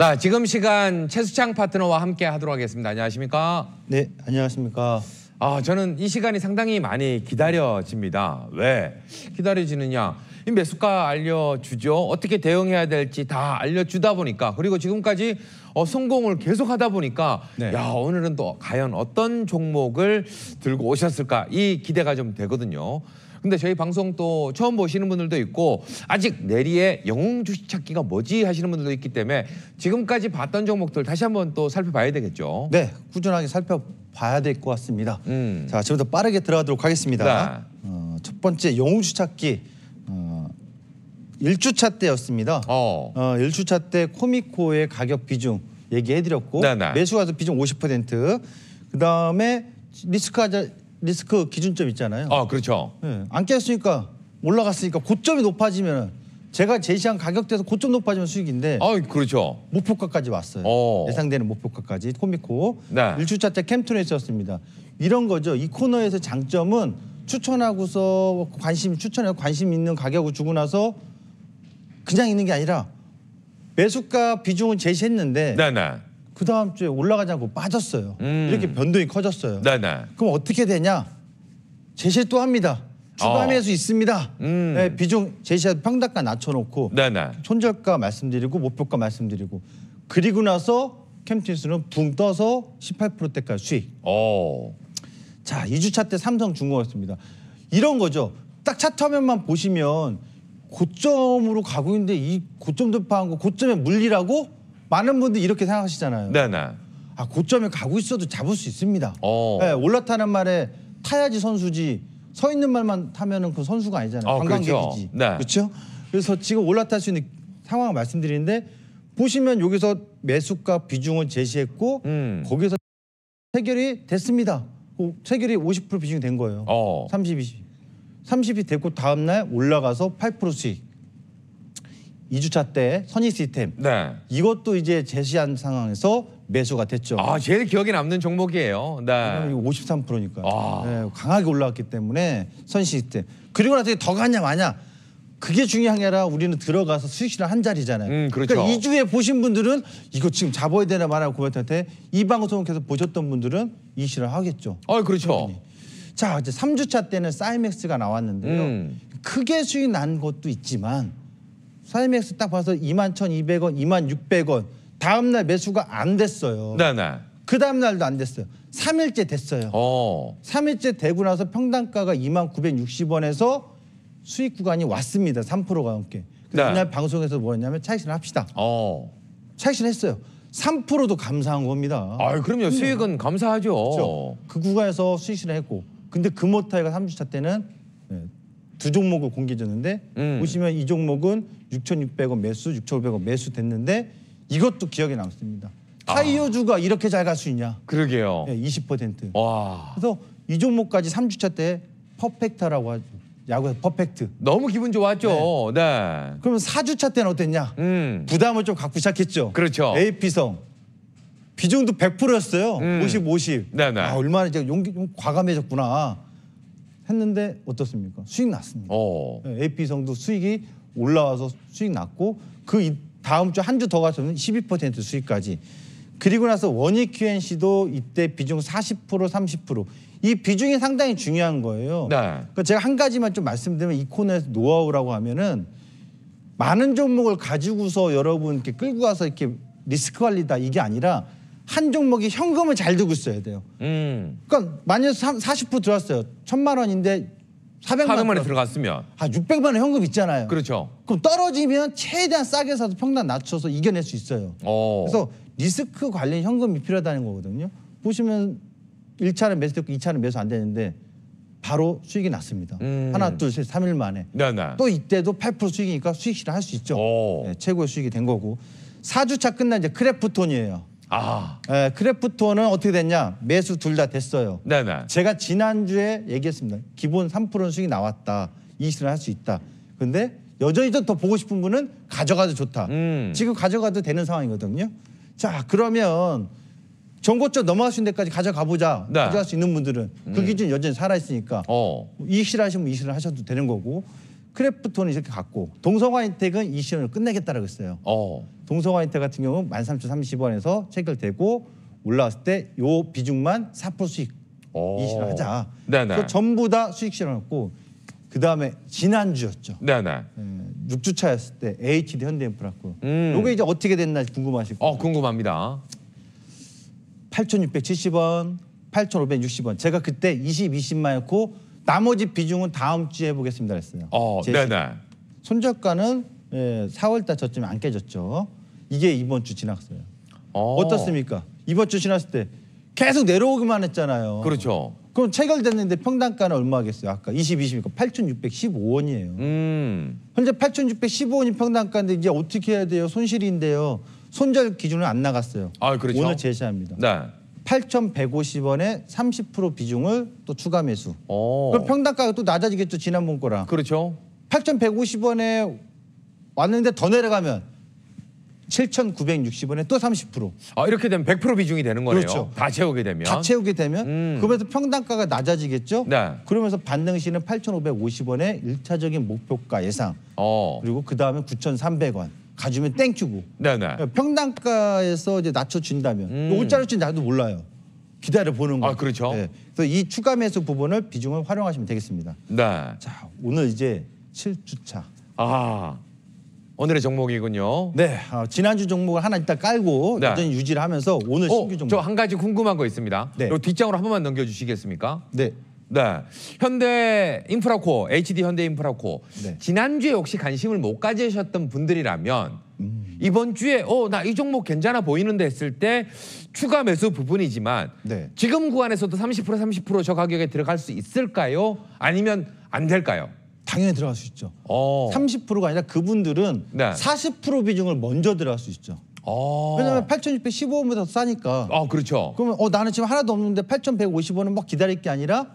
자, 지금 시간 최수창 파트너와 함께 하도록 하겠습니다. 안녕하십니까? 네, 안녕하십니까? 아, 저는 이 시간이 상당히 많이 기다려집니다. 왜 기다려지느냐? 이 매수가 알려주죠. 어떻게 대응해야 될지 다 알려주다 보니까 그리고 지금까지 어, 성공을 계속하다 보니까 네. 야 오늘은 또 과연 어떤 종목을 들고 오셨을까 이 기대가 좀 되거든요. 근데 저희 방송 또 처음 보시는 분들도 있고 아직 내리의 영웅 주식 찾기가 뭐지 하시는 분들도 있기 때문에 지금까지 봤던 종목들 다시 한번 또 살펴봐야 되겠죠. 네, 꾸준하게 살펴봐야 될 것 같습니다. 음. 자, 지금부터 빠르게 들어가도록 하겠습니다. 네. 어, 첫 번째 영웅 주식 찾기. 1주차 때였습니다. 어. 어, 1주차 때 코미코의 가격 비중 얘기해드렸고 네네. 네. 매수 가서 비중 50%. 그다음에 리스크 하자, 리스크 기준점 있잖아요. 아, 어, 그렇죠. 네, 안 깼으니까 올라갔으니까 고점이 높아지면 제가 제시한 가격대에서 고점 높아지면 수익인데 아, 그렇죠. 목표가까지 왔어요. 어. 예상되는 목표가까지 코미코. 네. 1주차 때 캠톤에 있었습니다. 이런 거죠. 이 코너에서 장점은 추천하고서 관심 추천해 관심 있는 가격을 주고 나서 그냥 있는 게 아니라 매수가 비중은 제시했는데 네네. 네. 그 다음 주에 올라가지 않고 빠졌어요. 음. 이렇게 변동이 커졌어요. 네네. 네. 그럼 어떻게 되냐? 제시 또 합니다. 추가 어. 매수 어. 있습니다. 음. 네, 비중 제시한 평단가 낮춰놓고 네네. 네. 손절가 말씀드리고 목표가 말씀드리고 그리고 나서 캠틴스는 붕 떠서 18%대까지 수익. 오. 어. 자, 2주차 때삼성중공업습니다 이런 거죠. 딱 차트 화면만 보시면 고점으로 가고 있는데 이 고점 돌파한 거 고점의 물리라고 많은 분들이 이렇게 생각하시잖아요. 네네. 아 고점에 가고 있어도 잡을 수 있습니다. 네, 올라타는 말에 타야지 선수지 서 있는 말만 타면은 그 선수가 아니잖아요. 어, 관광객이지. 그렇죠. 네. 그렇죠? 그래서 지금 올라탈 수 있는 상황을 말씀드리는데 보시면 여기서 매수가 비중을 제시했고 음. 거기서 체결이 됐습니다. 체결이 50% 비중이 된 거예요. 어. 30, 20. 30이 됐고 다음날 올라가서 8%씩 2주차 때 선의 시스템 네. 이것도 이제 제시한 상황에서 매수가 됐죠. 아 제일 기억에 남는 종목이에요. 네. 53%니까 아. 네, 강하게 올라왔기 때문에 선의 시스템 그리고 나서 더 가냐 마냐 그게 중요한 게 아니라 우리는 들어가서 수익 실을한 자리잖아요. 음, 그렇죠. 그러니까 2주에 보신 분들은 이거 지금 잡아야 되나 말아 고백한테이 방송을 계속 보셨던 분들은 이 실현 하겠죠. 아 그렇죠. 당연히. 자 이제 3주차 때는 사이맥스가 나왔는데요. 음. 크게 수익 난 것도 있지만 사이맥스 딱 봐서 21,200원, 2600원 다음 날 매수가 안 됐어요. 네네. 그 다음 날도 안 됐어요. 3일째 됐어요. 어. 3일째 되고 나서 평단가가 2960원에서 수익 구간이 왔습니다. 3%가 넘게. 그날 네. 방송에서 뭐였냐면 차익실 합시다. 어. 차익실 했어요. 3%도 감사한 겁니다. 아, 그럼요. 수익은 감사하죠. 그렇죠? 그 구간에서 수익실을 했고 근데 금호타이가 그 3주차 때는 네, 두 종목을 공개해줬는데 음. 보시면 이 종목은 6,600원 매수, 6,500원 매수 됐는데 이것도 기억에 남습니다. 아. 타이어주가 이렇게 잘 갈 수 있냐? 그러게요. 네, 20%. 와. 그래서 이 종목까지 3주차 때 퍼펙트라고 하죠. 야구에서 퍼펙트. 너무 기분 좋았죠. 네. 네. 그러면 4주차 때는 어땠냐? 음. 부담을 좀 갖고 시작했죠. 그렇죠. AP성, 비중도 100%였어요. 음. 50, 50. 네네. 아, 얼마나 이제 용기 좀 과감해졌구나 했는데 어떻습니까? 수익 났습니다. 어. 네, AP성도 수익이 올라와서 수익 났고 그 다음 주 한 주 더 가서는 12% 수익까지. 그리고 나서 원익 QNC도 이때 비중 40% 30%이 비중이 상당히 중요한 거예요. 네. 그러니까 제가 한 가지만 좀 말씀드리면 이 코너에서 노하우라고 하면은 많은 종목을 가지고서 여러분 이렇게 끌고 가서 이렇게 리스크 관리다 이게 아니라 한 종목이 현금을 잘들고 있어야 돼요. 음. 그러니까 만약 40% 들어왔어요. 천만 원인데 400만, 원에 들어갔으면 아 600만 원 현금 있잖아요. 그렇죠. 그럼 떨어지면 최대한 싸게 사서 평단 낮춰서 이겨낼 수 있어요. 오. 어. 그래서 리스크 관련 현금이 필요하다는 거거든요. 보시면 1차는 매수됐고 2차는 매수 안 되는데 바로 수익이 났습니다. 음. 하나, 둘, 셋, 3일 만에. 네네. 네. 또 이때도 8% 수익이니까 수익 실현할 수 있죠. 네, 최고의 수익이 된 거고. 4주차 끝난 이제 크래프톤이에요. 아. 에, 예, 크래프트원은 어떻게 됐냐? 매수 둘 다 됐어요. 네네. 네. 제가 지난주에 얘기했습니다. 기본 3% 수익 이 나왔다. 이수를 할 수 있다. 근데 여전히 더 보고 싶은 분은 가져가도 좋다. 음. 지금 가져가도 되는 상황이거든요. 자, 그러면 전고점 넘어갈 수 있는 데까지 가져가보자. 네. 가져갈 수 있는 분들은 그 음. 기준 여전히 살아있으니까 어. 이실 하시면 이실을 하셔도 되는 거고 크래프톤은 이렇게 갔고 동성화 인텍은이 시험을 끝내겠다라고 했어요. 어. 동성화 인텍 같은 경우는 만삼0 3 0 원에서 체결되고 올라왔을 때 요 비중만 4% 수익 어. 이 실현하자. 네네. 전부 다 수익 실현했고 그 다음에 지난주였죠. 네네. 예, 육주 차였을 때 HD 현대인프라코. 음. 요게 이제 어떻게 됐나 궁금하실 거예요. 어, 궁금합니다. 8,670원, 8,560원. 제가 그때 20, 20만 했고 나머지 비중은 다음 주에 보겠습니다 그랬어요. 어, 네네. 손절가는 예, 4월 달 저쯤에 안 깨졌죠. 이게 이번 주 지났어요. 어. 어떻습니까? 이번 주 지났을 때 계속 내려오기만 했잖아요. 그렇죠. 그럼 체결됐는데 평단가는 얼마 겠어요 아까 20, 20이니까 8,615원이에요. 음. 현재 8,615원이 평단가인데 이제 어떻게 해야 돼요? 손실인데요. 손절 기준은 안 나갔어요. 아, 그렇죠. 오늘 제시합니다. 네. 8,150원에 30% 비중을 또 추가 매수. 어. 그럼 평당가가 또 낮아지겠죠 지난번 거랑. 그렇죠. 8,150원에 왔는데 더 내려가면 7,960원에 또 30%. 아 이렇게 되면 100% 비중이 되는 거네요. 그렇죠. 다 채우게 되면. 다 채우게 되면 음. 그러면서 평당가가 낮아지겠죠. 네. 그러면서 반등 시는 8,550원에 일차적인 목표가 예상. 어. 그리고 그 다음에 9,300원. 가주면 땡큐고 네네. 네. 어, 평당가에서 이제 낮춰준다면 음. 올자를지 나도 몰라요. 기다려 보는 거. 아 그렇죠. 네. 그래서 이 추가 매수 부분을 비중을 활용하시면 되겠습니다. 네. 자 오늘 이제 7주차. 아 오늘의 종목이군요. 네. 아, 지난주 종목을 하나 일단 깔고 네. 여전히 유지를 하면서 오늘 어, 신규 종목. 저한 가지 궁금한 거 있습니다. 네. 뒷장으로 한 번만 넘겨주시겠습니까? 네. 네. 현대 인프라코, HD 현대 인프라코. 네. 지난주에 혹시 관심을 못 가지셨던 분들이라면 음. 이번 주에 어, 나 이 종목 괜찮아 보이는데 했을 때 추가 매수 부분이지만 네. 지금 구간에서도 30% 30%저 가격에 들어갈 수 있을까요? 아니면 안 될까요? 당연히 들어갈 수 있죠. 오. 어. 30%가 아니라 그분들은 네. 40% 비중을 먼저 들어갈 수 있죠. 아 왜냐면 하 8,615원보다 싸니까. 아, 그렇죠. 그러면 어, 나는 지금 하나도 없는데 8,150원은 막 기다릴 게 아니라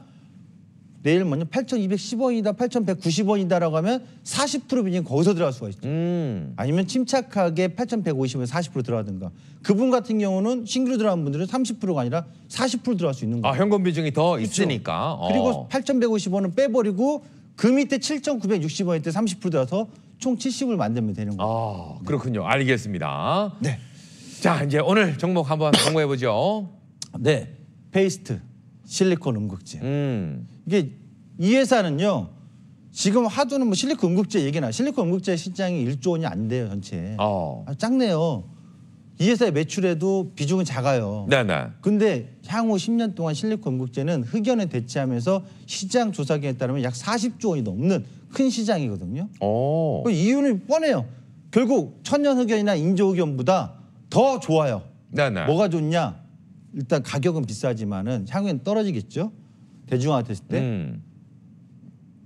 내일 먼저 8,210원이다, 8,190원이다라고 하면 40% 비중 거기서 들어갈 수가 있죠. 음. 아니면 침착하게 8,150원에 40% 들어가든가. 그분 같은 경우는 신규로 들어간 분들은 30%가 아니라 40% 들어갈 수 있는 거예요. 아, 현금 비중이 더 그렇죠? 있으니까. 어. 그리고 8,150원은 빼버리고 그 밑에 7,960원일 때30% 들어가서 총 70을 만들면 되는 거예요. 아, 그렇군요. 네. 알겠습니다. 네. 자, 이제 오늘 종목 한번 공부해 보죠. 네. 페이스트. 실리콘 음극재. 음. 이게 이 회사는요. 지금 하도는 뭐 실리콘 음극재 얘기나 실리콘 음극재 시장이 1조 원이 안 돼요 전체. 어. 아, 작네요. 이 회사의 매출에도 비중은 작아요. 네네. 근데 향후 10년 동안 실리콘 음극재는 흑연에 대체하면서 시장 조사기에 따르면 약 40조 원이 넘는 큰 시장이거든요. 오. 그 이유는 뻔해요. 결국 천연 흑연이나 인조 흑연보다 더 좋아요. 네네. 뭐가 좋냐? 일단 가격은 비싸지만은 향후엔 떨어지겠죠. 대중화 됐을 때. 음.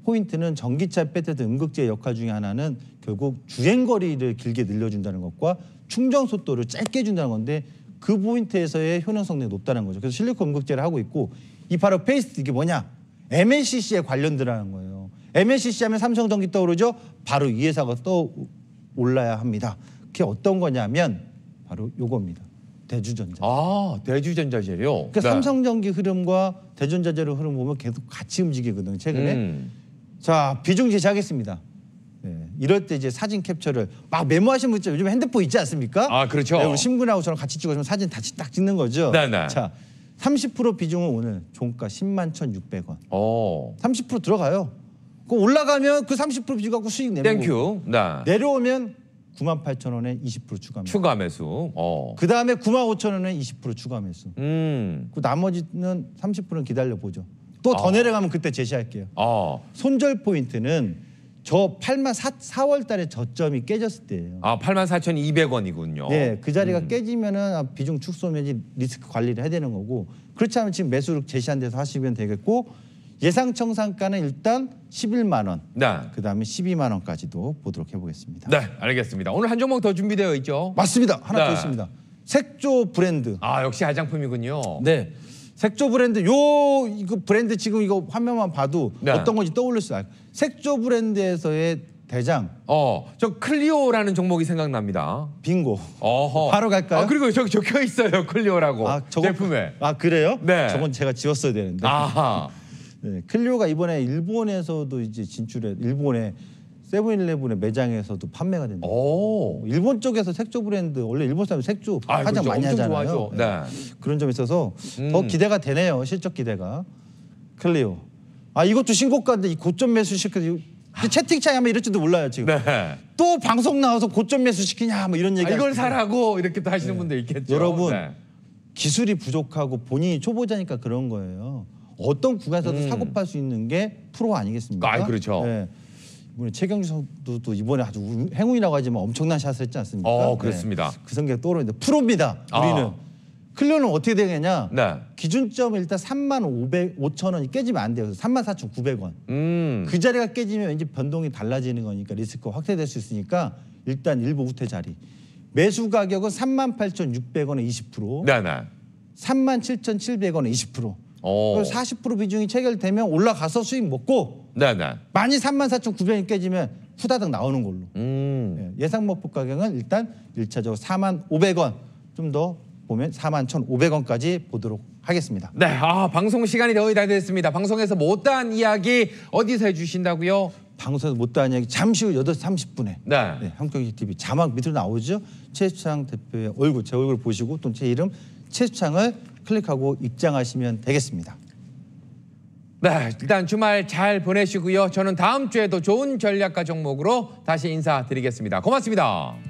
포인트는 전기차 배터리 음극제 역할 중에 하나는 결국 주행 거리를 길게 늘려준다는 것과 충전 속도를 짧게 준다는 건데 그 포인트에서의 효능 성능이 높다는 거죠. 그래서 실리콘 음극제를 하고 있고 이 바로 페이스트 이게 뭐냐? MLCC에 관련되라는 거예요. MLCC 하면 삼성전기 떠오르죠? 바로 이 회사가 떠올라야 합니다. 그게 어떤 거냐면 바로 요겁니다. 대주전자. 아, 대주전자재료 그러니까 네. 삼성전기 흐름과 대전자재로 흐름 보면 계속 같이 움직이거든요. 최근에 음. 자 비중 제시하겠습니다. 네. 이럴 때 이제 사진 캡처를 막 메모하신 시 분들 요즘 핸드폰 있지 않습니까? 아 그렇죠. 네, 신분하고 저랑 같이 찍어주면 사진 같이 딱 찍는 거죠. 네네. 네. 자. 30% 비중은 오늘 종가 10만 1,600원. 오. 30% 들어가요. 그 올라가면 그 30% 비중 갖고 수익 내고 땡큐. 네. 내려오면 9만 8천 원에 20% 추가 매수. 추가 매수. 어. 그 다음에 9만 5천 원에 20% 추가 매수. 음. 그 나머지는 30%는 기다려 보죠. 또더 어. 아. 내려가면 그때 제시할게요. 어. 손절 포인트는 저 8만 4, 4월 달에 저점이 깨졌을 때예요. 아, 8만 4,200원이군요. 네, 그 자리가 음. 깨지면은 아, 비중 축소면이 리스크 관리를 해야 되는 거고 그렇지 않으면 지금 매수를 제시한 데서 하시면 되겠고 예상 청산가는 일단 11만 원, 네. 그다음에 12만 원까지도 보도록 해보겠습니다. 네, 알겠습니다. 오늘 한 종목 더 준비되어 있죠? 맞습니다. 하나 네. 더 있습니다. 색조 브랜드. 아, 역시 화장품이군요. 네. 색조 브랜드 요 이거 브랜드 지금 이거 화면만 봐도 네. 어떤 건지 떠올릴 수 있어요. 색조 브랜드에서의 대장. 어, 저 클리오라는 종목이 생각납니다. 빙고. 어허. 바로 갈까요? 아, 그리고 저기 적혀 있어요. 클리오라고. 아, 저거, 제품에. 아, 그래요? 네. 저건 제가 지웠어야 되는데. 아하. 네, 클리오가 이번에 일본에서도 이제 진출해 일본의 세븐일레븐의 매장에서도 판매가 됩니다. 오. 일본 쪽에서 색조 브랜드 원래 일본 사람이 색조 아, 가장 그렇죠. 많이 하잖아요. 네. 네. 그런 점에 있어서 음. 더 기대가 되네요. 실적 기대가 클리오. 아 이것도 신고가인데 이 고점 매수 시켜 채팅창에 하면 이럴지도 몰라요 지금. 네. 또 방송 나와서 고점 매수 시키냐 뭐 이런 얘기. 아, 이걸 사라고 이렇게 또 하시는 네. 분들 있겠죠. 여러분 네. 기술이 부족하고 본인이 초보자니까 그런 거예요. 어떤 구간에서도 음. 사고팔 수 있는 게 프로 아니겠습니까? 아, 그렇죠. 네. 최경주 선수도 이번에 아주 행운이라고 하지만 엄청난 샷을 했지 않습니까? 어, 네. 그렇습니다. 네. 그 성격 떠오르는데 프로입니다. 우리는. 아. 클리어는 어떻게 되겠냐? 네. 기준점 일단 3만 5천 원이 깨지면 안 돼요. 3만 4천 9백 원. 음. 그 자리가 깨지면 이제 변동이 달라지는 거니까 리스크가 확대될 수 있으니까 일단 일부 후퇴 자리. 매수 가격은 3만 8천 6백 원에 20%. 네네. 3만 7천 7백 원에 20%. 오. 어. 40% 비중이 체결되면 올라가서 수익 먹고 네네. 네. 많이 34,900이 깨지면 후다닥 나오는 걸로 음. 예, 예상 목표 가격은 일단 1차적으로 4만 500원 좀 더 보면 4만 1,500원까지 보도록 하겠습니다. 네, 아 방송 시간이 거의 다 됐습니다. 방송에서 못다한 이야기 어디서 해주신다고요? 방송에서 못다한 이야기 잠시 후 8시 30분에 네. 네, 한국경제TV 자막 밑으로 나오죠. 최수창 대표의 얼굴, 제 얼굴 보시고 또 제 이름 최수창을 클릭하고 입장하시면 되겠습니다. 네, 일단 주말 잘 보내시고요. 저는 다음 주에도 좋은 전략과 종목으로 다시 인사드리겠습니다. 고맙습니다.